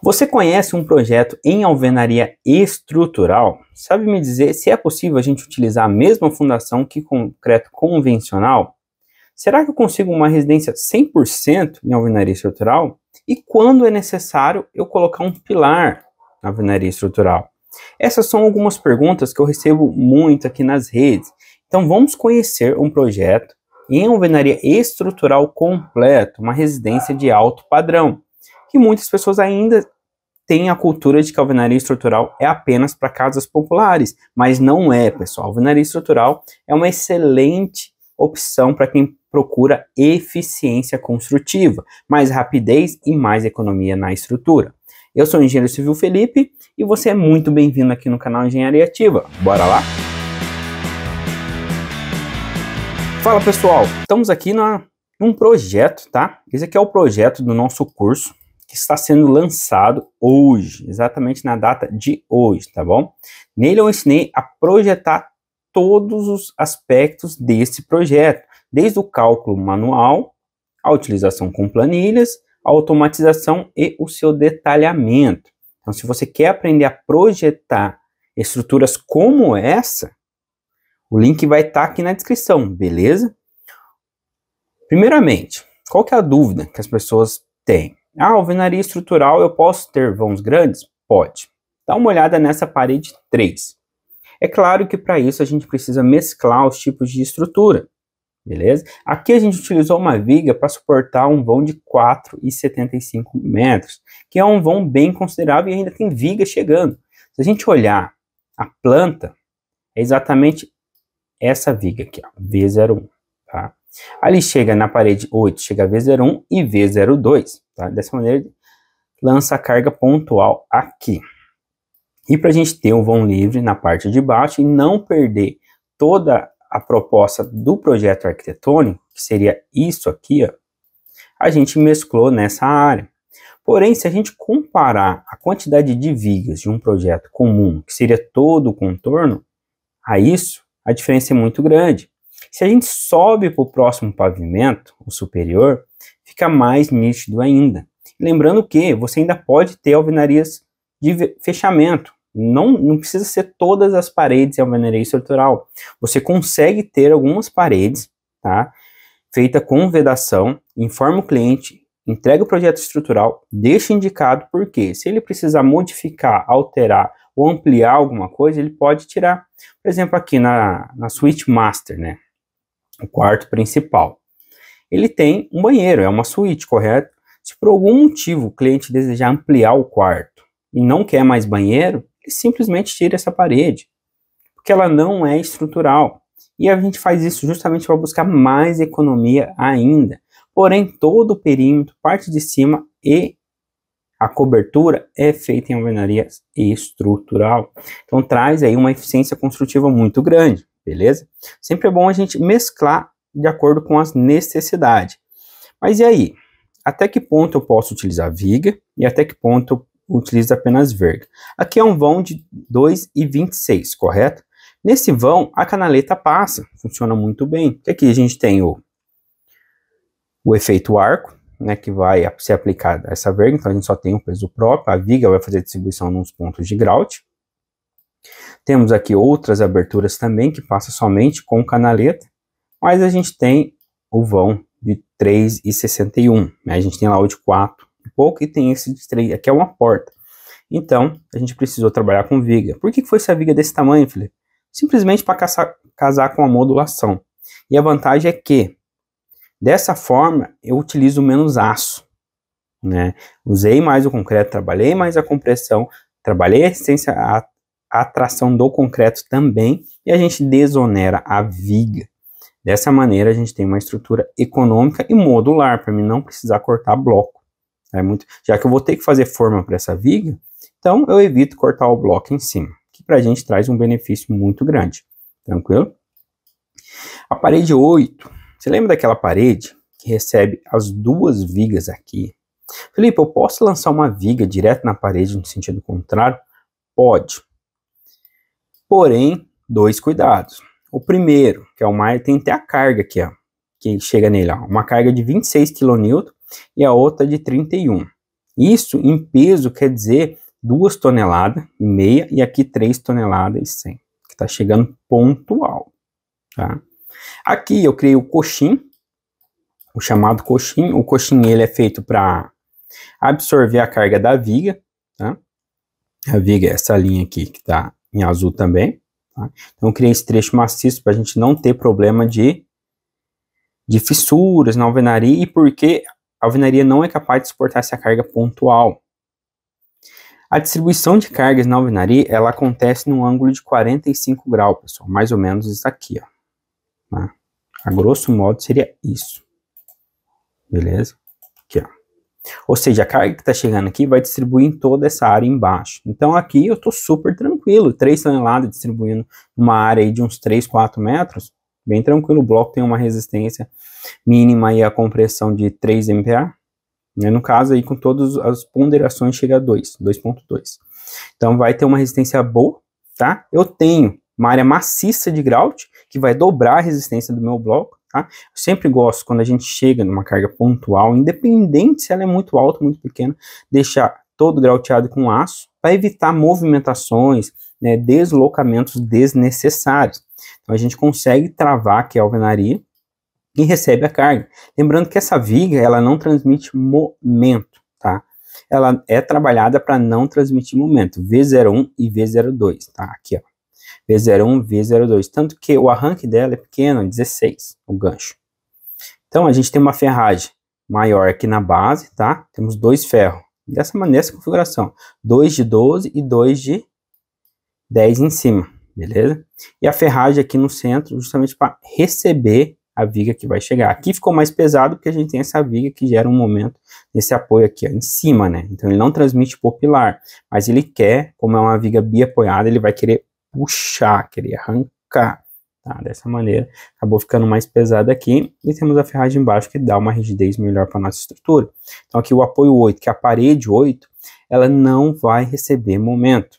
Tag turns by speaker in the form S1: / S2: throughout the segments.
S1: Você conhece um projeto em alvenaria estrutural? Sabe me dizer se é possível a gente utilizar a mesma fundação que concreto convencional? Será que eu consigo uma residência 100% em alvenaria estrutural? E quando é necessário eu colocar um pilar na alvenaria estrutural? Essas são algumas perguntas que eu recebo muito aqui nas redes. Então vamos conhecer um projeto em alvenaria estrutural completo, uma residência de alto padrão que muitas pessoas ainda têm a cultura de que a alvenaria estrutural é apenas para casas populares, mas não é, pessoal. A alvenaria estrutural é uma excelente opção para quem procura eficiência construtiva, mais rapidez e mais economia na estrutura. Eu sou o engenheiro civil Felipe e você é muito bem-vindo aqui no canal Engenharia Ativa. Bora lá? Fala pessoal, estamos aqui na, num projeto, tá? Esse aqui é o projeto do nosso curso que está sendo lançado hoje, exatamente na data de hoje, tá bom? Nele eu ensinei a projetar todos os aspectos desse projeto, desde o cálculo manual, a utilização com planilhas, a automatização e o seu detalhamento. Então, se você quer aprender a projetar estruturas como essa, o link vai estar tá aqui na descrição, beleza? Primeiramente, qual que é a dúvida que as pessoas têm? Ah, alvenaria estrutural eu posso ter vãos grandes? Pode. Dá uma olhada nessa parede 3. É claro que para isso a gente precisa mesclar os tipos de estrutura, beleza? Aqui a gente utilizou uma viga para suportar um vão de 4,75 metros, que é um vão bem considerável e ainda tem viga chegando. Se a gente olhar a planta, é exatamente essa viga aqui, ó, V01, tá? Ali chega na parede 8, chega V01 e V02. Tá? Dessa maneira, lança a carga pontual aqui. E para a gente ter um vão livre na parte de baixo e não perder toda a proposta do projeto arquitetônico, que seria isso aqui, ó, a gente mesclou nessa área. Porém, se a gente comparar a quantidade de vigas de um projeto comum, que seria todo o contorno, a isso, a diferença é muito grande. Se a gente sobe para o próximo pavimento, o superior, fica mais nítido ainda. Lembrando que você ainda pode ter alvenarias de fechamento. Não, não precisa ser todas as paredes em alvenaria estrutural. Você consegue ter algumas paredes, tá? Feita com vedação, informa o cliente, entrega o projeto estrutural, deixa indicado porque se ele precisar modificar, alterar ou ampliar alguma coisa, ele pode tirar. Por exemplo, aqui na, na suíte master, né? O quarto principal ele tem um banheiro, é uma suíte, correto? Se por algum motivo o cliente desejar ampliar o quarto e não quer mais banheiro, ele simplesmente tira essa parede, porque ela não é estrutural. E a gente faz isso justamente para buscar mais economia ainda. Porém, todo o perímetro, parte de cima e a cobertura é feita em alvenaria estrutural. Então traz aí uma eficiência construtiva muito grande, beleza? Sempre é bom a gente mesclar de acordo com as necessidades. Mas e aí? Até que ponto eu posso utilizar viga e até que ponto eu utilizo apenas verga? Aqui é um vão de 2,26, correto? Nesse vão, a canaleta passa, funciona muito bem. aqui a gente tem o, o efeito arco, né, que vai ser aplicada essa verga, então a gente só tem o peso próprio, a viga vai fazer distribuição nos pontos de grout. Temos aqui outras aberturas também, que passa somente com canaleta. Mas a gente tem o vão de 3,61, né? A gente tem lá o de 4 e pouco e tem esse de 3, aqui é uma porta. Então, a gente precisou trabalhar com viga. Por que foi essa viga desse tamanho, Felipe? Simplesmente para casar com a modulação. E a vantagem é que, dessa forma, eu utilizo menos aço. Né? Usei mais o concreto, trabalhei mais a compressão, trabalhei a resistência à atração do concreto também, e a gente desonera a viga. Dessa maneira, a gente tem uma estrutura econômica e modular, para mim não precisar cortar bloco. É muito, já que eu vou ter que fazer forma para essa viga, então eu evito cortar o bloco em cima, que para a gente traz um benefício muito grande. Tranquilo? A parede 8, você lembra daquela parede que recebe as duas vigas aqui? Felipe, eu posso lançar uma viga direto na parede no sentido contrário? Pode. Porém, dois cuidados. O primeiro, que é o mais, tem até a carga aqui, ó, que chega nele, ó, uma carga de 26 kN e a outra de 31. Isso em peso quer dizer 2 toneladas e meia e aqui 3 toneladas e 100, que está chegando pontual, tá? Aqui eu criei o coxim, o chamado coxim. O coxim ele é feito para absorver a carga da viga, tá? A viga é essa linha aqui que está em azul também. Tá? Então, eu criei esse trecho maciço para a gente não ter problema de, de fissuras na alvenaria e porque a alvenaria não é capaz de suportar essa carga pontual. A distribuição de cargas na alvenaria, ela acontece num ângulo de 45 graus, pessoal. Mais ou menos isso aqui, ó. Tá? A grosso modo seria isso. Beleza? Aqui, ó. Ou seja, a carga que está chegando aqui vai distribuir em toda essa área embaixo. Então aqui eu estou super tranquilo, 3 toneladas distribuindo uma área de uns 3, 4 metros, bem tranquilo, o bloco tem uma resistência mínima e a compressão de 3 MPa. Né? No caso aí com todas as ponderações chega a 2, 2.2. Então vai ter uma resistência boa, tá? Eu tenho uma área maciça de grout, que vai dobrar a resistência do meu bloco, Tá? Eu sempre gosto, quando a gente chega numa carga pontual, independente se ela é muito alta ou muito pequena, deixar todo grauteado com aço para evitar movimentações, né, deslocamentos desnecessários. Então a gente consegue travar aqui a alvenaria e recebe a carga. Lembrando que essa viga ela não transmite momento, tá? Ela é trabalhada para não transmitir momento, V01 e V02, tá? Aqui, ó. V01, V02. Tanto que o arranque dela é pequeno, 16, o gancho. Então, a gente tem uma ferragem maior aqui na base, tá? Temos dois ferros. Dessa maneira, essa configuração. 2 de 12 e 2 de 10 em cima, beleza? E a ferragem aqui no centro, justamente para receber a viga que vai chegar. Aqui ficou mais pesado porque a gente tem essa viga que gera um momento nesse apoio aqui ó, em cima, né? Então ele não transmite por pilar, mas ele quer, como é uma viga biapoiada, ele vai querer puxar, queria arrancar. Tá? Dessa maneira, acabou ficando mais pesado aqui. E temos a ferragem embaixo que dá uma rigidez melhor para nossa estrutura. Então aqui o apoio 8, que é a parede 8, ela não vai receber momento.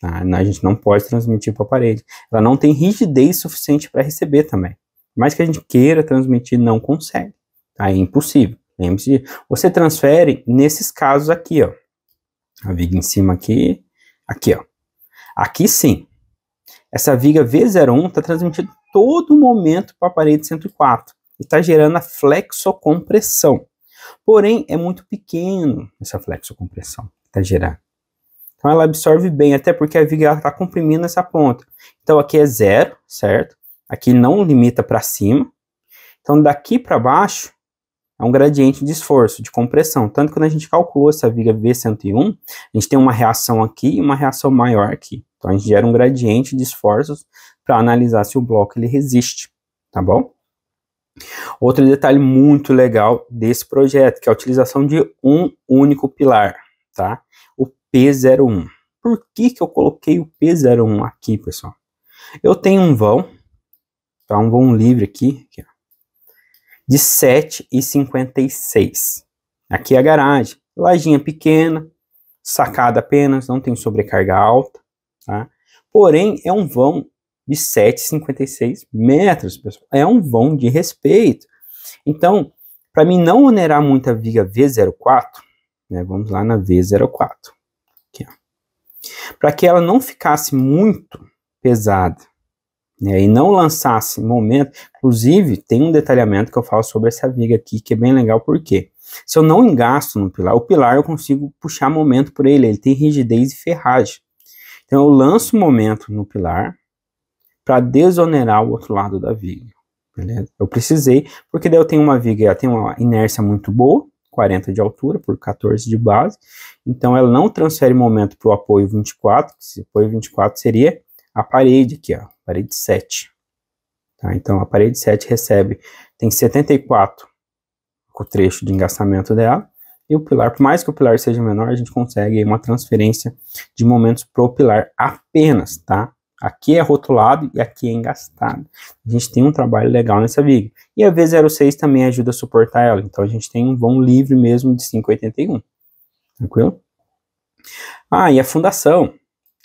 S1: Tá? A gente não pode transmitir para a parede. Ela não tem rigidez suficiente para receber também. Mais que a gente queira transmitir, não consegue. Tá? É impossível. Lembre-se, você transfere nesses casos aqui, ó. A viga em cima aqui, aqui, ó. Aqui sim, essa viga V01 está transmitindo todo momento para a parede 104 e está gerando a flexocompressão. Porém, é muito pequeno essa flexocompressão que está gerando. Então, ela absorve bem, até porque a viga está comprimindo essa ponta. Então, aqui é zero, certo? Aqui não limita para cima. Então, daqui para baixo, é um gradiente de esforço, de compressão. Tanto que quando a gente calculou essa viga V101, a gente tem uma reação aqui e uma reação maior aqui. Então a gente gera um gradiente de esforços para analisar se o bloco ele resiste, tá bom? Outro detalhe muito legal desse projeto, que é a utilização de um único pilar, tá? O P01. Por que que eu coloquei o P01 aqui, pessoal? Eu tenho um vão, tá? Um vão livre aqui, aqui ó de 7,56. Aqui é a garagem, lajinha pequena, sacada apenas, não tem sobrecarga alta, tá? Porém, é um vão de 7,56 metros, pessoal. É um vão de respeito. Então, para mim não onerar muito a viga V04, né, vamos lá na V04. Para que ela não ficasse muito pesada né, e não lançasse assim, momento. Inclusive, tem um detalhamento que eu falo sobre essa viga aqui, que é bem legal, por quê? Se eu não engasto no pilar, o pilar eu consigo puxar momento por ele, ele tem rigidez e ferragem. Então eu lanço momento no pilar para desonerar o outro lado da viga. Beleza? Eu precisei, porque daí eu tenho uma viga, ela tem uma inércia muito boa, 40 de altura por 14 de base, então ela não transfere momento para o apoio 24, que esse apoio 24 seria a parede aqui, ó, parede 7. Tá? Então, a parede 7 recebe, tem 74 o trecho de engastamento dela, e o pilar, por mais que o pilar seja menor, a gente consegue uma transferência de momentos para o pilar apenas, tá? Aqui é rotulado e aqui é engastado. A gente tem um trabalho legal nessa viga. E a V06 também ajuda a suportar ela, então a gente tem um vão livre mesmo de 5,81. Tranquilo? Ah, e a fundação.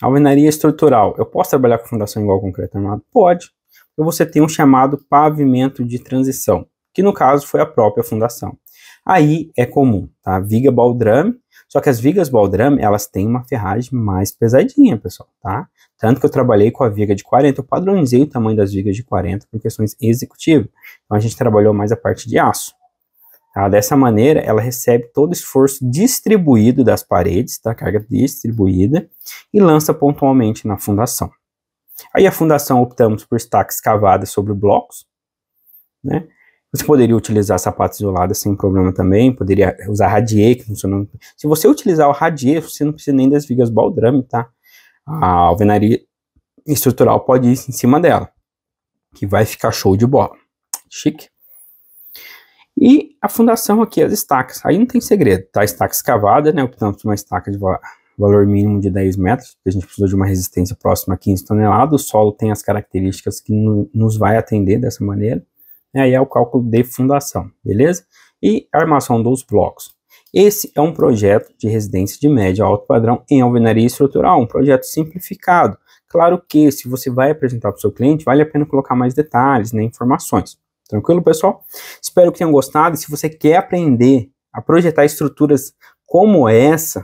S1: Alvenaria estrutural. Eu posso trabalhar com fundação igual concreto armado? Pode. Ou então, você tem um chamado pavimento de transição, que no caso foi a própria fundação. Aí é comum, tá? Viga baldrame. Só que as vigas baldrame, elas têm uma ferragem mais pesadinha, pessoal, tá? Tanto que eu trabalhei com a viga de 40, eu padronizei o tamanho das vigas de 40 por questões executivas. Então a gente trabalhou mais a parte de aço. Ah, dessa maneira, ela recebe todo o esforço distribuído das paredes, da tá? carga distribuída, e lança pontualmente na fundação. Aí a fundação optamos por estacas cavadas sobre blocos, né? Você poderia utilizar sapato isolado sem problema também, poderia usar radier, que funciona. Se você utilizar o radier, você não precisa nem das vigas baldrame, tá? A alvenaria estrutural pode ir em cima dela, que vai ficar show de bola. Chique. E a fundação aqui, as estacas. Aí não tem segredo, tá? Estaca escavada, né? por uma estaca de valor mínimo de 10 metros, a gente precisa de uma resistência próxima a 15 toneladas. O solo tem as características que nos vai atender dessa maneira. Né? Aí é o cálculo de fundação, beleza? E a armação dos blocos. Esse é um projeto de residência de médio a alto padrão em alvenaria estrutural, um projeto simplificado. Claro que, se você vai apresentar para o seu cliente, vale a pena colocar mais detalhes, né, informações. Tranquilo, pessoal? Espero que tenham gostado. E se você quer aprender a projetar estruturas como essa,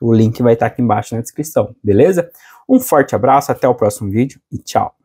S1: o link vai estar aqui embaixo na descrição, beleza? Um forte abraço, até o próximo vídeo e tchau!